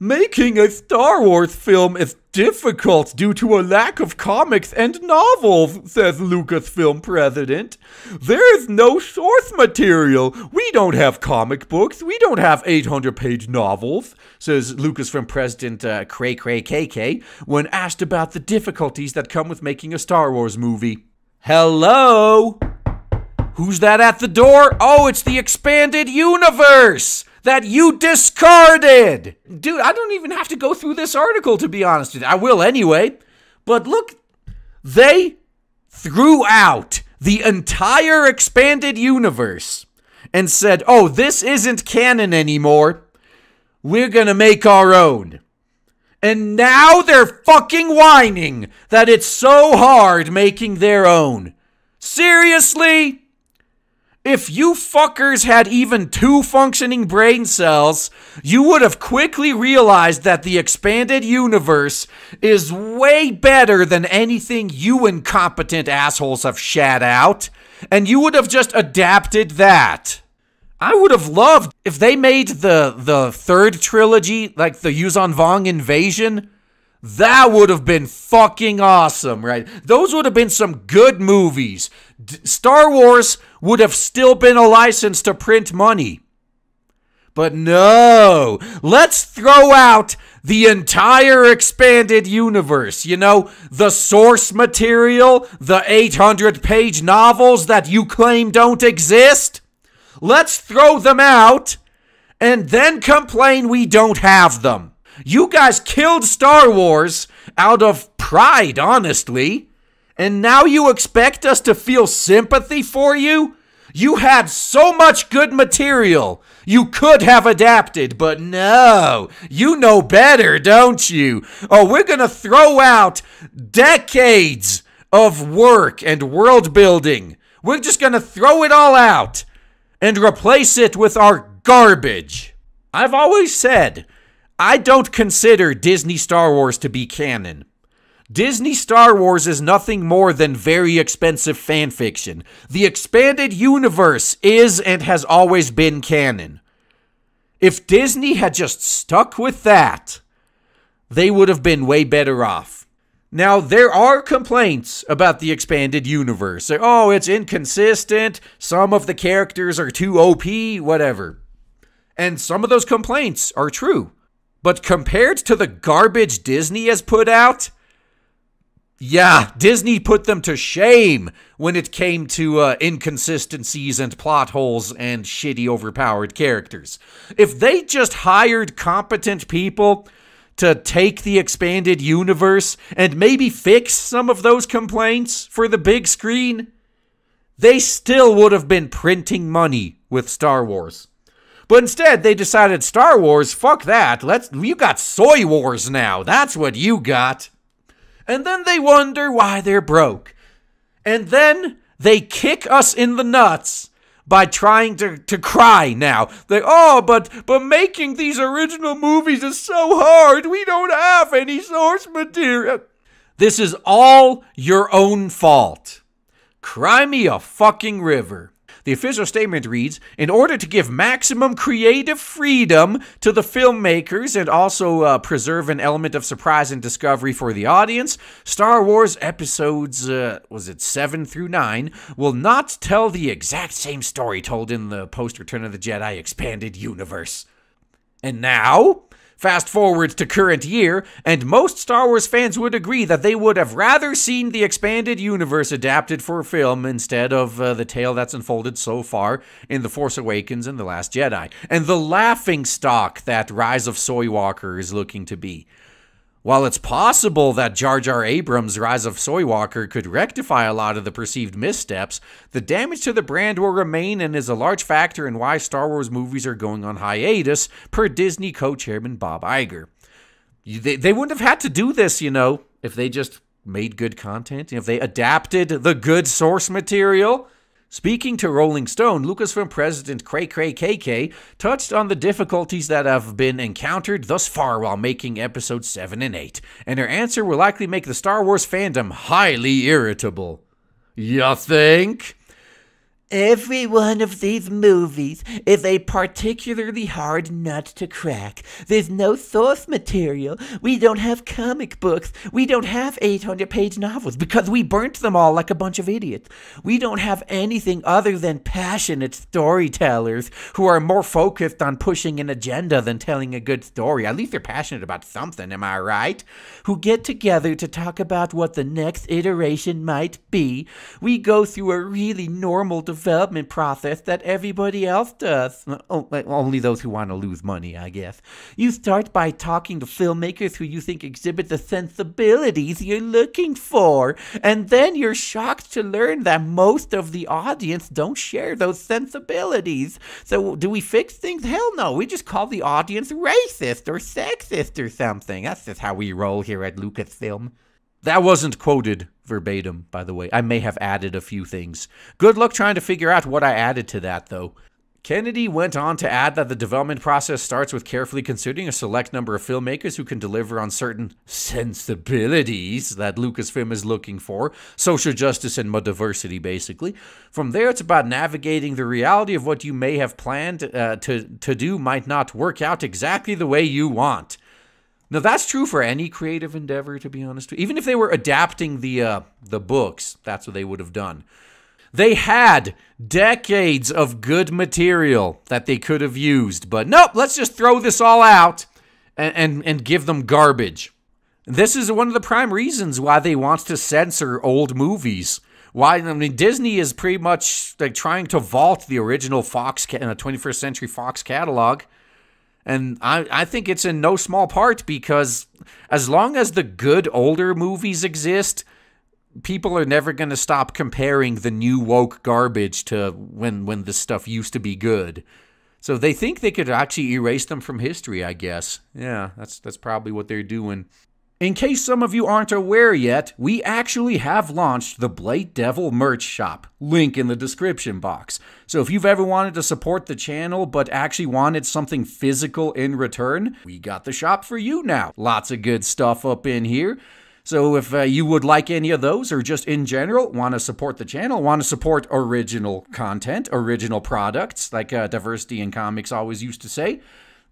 Making a Star Wars film is difficult due to a lack of comics and novels, says Lucasfilm president. There is no source material. We don't have comic books. We don't have 800 page novels, says Lucasfilm president uh, Cray Cray KK when asked about the difficulties that come with making a Star Wars movie. Hello? Who's that at the door? Oh, it's the expanded universe! that you discarded. Dude, I don't even have to go through this article, to be honest with you. I will anyway. But look, they threw out the entire expanded universe and said, oh, this isn't canon anymore. We're going to make our own. And now they're fucking whining that it's so hard making their own. Seriously? If you fuckers had even two functioning brain cells, you would have quickly realized that the expanded universe is way better than anything you incompetent assholes have shat out, and you would have just adapted that. I would have loved if they made the the third trilogy like the Yuzan Vong invasion that would have been fucking awesome, right? Those would have been some good movies. D Star Wars would have still been a license to print money. But no, let's throw out the entire expanded universe. You know, the source material, the 800 page novels that you claim don't exist. Let's throw them out and then complain we don't have them. You guys killed Star Wars out of pride, honestly. And now you expect us to feel sympathy for you? You had so much good material. You could have adapted, but no. You know better, don't you? Oh, we're going to throw out decades of work and world building. We're just going to throw it all out and replace it with our garbage. I've always said I don't consider Disney Star Wars to be canon. Disney Star Wars is nothing more than very expensive fan fiction. The expanded universe is and has always been canon. If Disney had just stuck with that, they would have been way better off. Now, there are complaints about the expanded universe. Oh, it's inconsistent. Some of the characters are too OP, whatever. And some of those complaints are true. But compared to the garbage Disney has put out, yeah, Disney put them to shame when it came to uh, inconsistencies and plot holes and shitty overpowered characters. If they just hired competent people to take the expanded universe and maybe fix some of those complaints for the big screen, they still would have been printing money with Star Wars. But instead, they decided Star Wars, fuck that. Let's you got Soy Wars now. That's what you got. And then they wonder why they're broke. And then they kick us in the nuts by trying to, to cry now. They oh, but but making these original movies is so hard. We don't have any source material. This is all your own fault. Cry me a fucking river. The official statement reads In order to give maximum creative freedom to the filmmakers and also uh, preserve an element of surprise and discovery for the audience, Star Wars episodes, uh, was it 7 through 9, will not tell the exact same story told in the post Return of the Jedi expanded universe. And now, Fast forward to current year, and most Star Wars fans would agree that they would have rather seen the expanded universe adapted for film instead of uh, the tale that's unfolded so far in The Force Awakens and The Last Jedi, and the laughing stock that Rise of Soywalker is looking to be. While it's possible that Jar Jar Abrams' Rise of Soywalker could rectify a lot of the perceived missteps, the damage to the brand will remain and is a large factor in why Star Wars movies are going on hiatus, per Disney co chairman Bob Iger. They, they wouldn't have had to do this, you know, if they just made good content, if they adapted the good source material. Speaking to Rolling Stone, Lucasfilm president Cray Cray KK touched on the difficulties that have been encountered thus far while making episodes 7 and 8, and her answer will likely make the Star Wars fandom highly irritable. Ya think? Every one of these movies is a particularly hard nut to crack. There's no source material. We don't have comic books. We don't have 800 page novels because we burnt them all like a bunch of idiots. We don't have anything other than passionate storytellers who are more focused on pushing an agenda than telling a good story. At least they're passionate about something, am I right? Who get together to talk about what the next iteration might be. We go through a really normal development process that everybody else does. Oh, only those who want to lose money, I guess. You start by talking to filmmakers who you think exhibit the sensibilities you're looking for, and then you're shocked to learn that most of the audience don't share those sensibilities. So, do we fix things? Hell no. We just call the audience racist or sexist or something. That's just how we roll here at Lucasfilm. That wasn't quoted, verbatim, by the way. I may have added a few things. Good luck trying to figure out what I added to that, though. Kennedy went on to add that the development process starts with carefully considering a select number of filmmakers who can deliver on certain sensibilities that Lucasfilm is looking for social justice and diversity, basically. From there, it's about navigating the reality of what you may have planned uh, to, to do might not work out exactly the way you want. Now that's true for any creative endeavor, to be honest. Even if they were adapting the uh, the books, that's what they would have done. They had decades of good material that they could have used, but nope. Let's just throw this all out and and, and give them garbage. This is one of the prime reasons why they want to censor old movies. Why I mean Disney is pretty much like trying to vault the original Fox a 21st uh, Century Fox catalog and I, I think it's in no small part because as long as the good older movies exist, people are never going to stop comparing the new woke garbage to when when this stuff used to be good. So they think they could actually erase them from history, I guess. Yeah, that's that's probably what they're doing. In case some of you aren't aware yet, we actually have launched the Blade Devil merch shop, link in the description box. So if you've ever wanted to support the channel but actually wanted something physical in return, we got the shop for you now. Lots of good stuff up in here. So if uh, you would like any of those or just in general want to support the channel, want to support original content, original products, like uh, Diversity in Comics always used to say,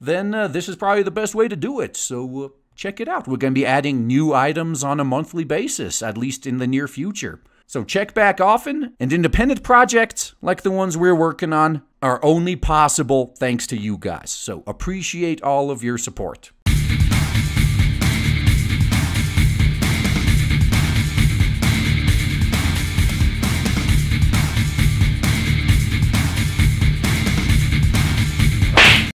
then uh, this is probably the best way to do it. So uh, check it out. We're going to be adding new items on a monthly basis, at least in the near future. So check back often, and independent projects like the ones we're working on are only possible thanks to you guys. So appreciate all of your support.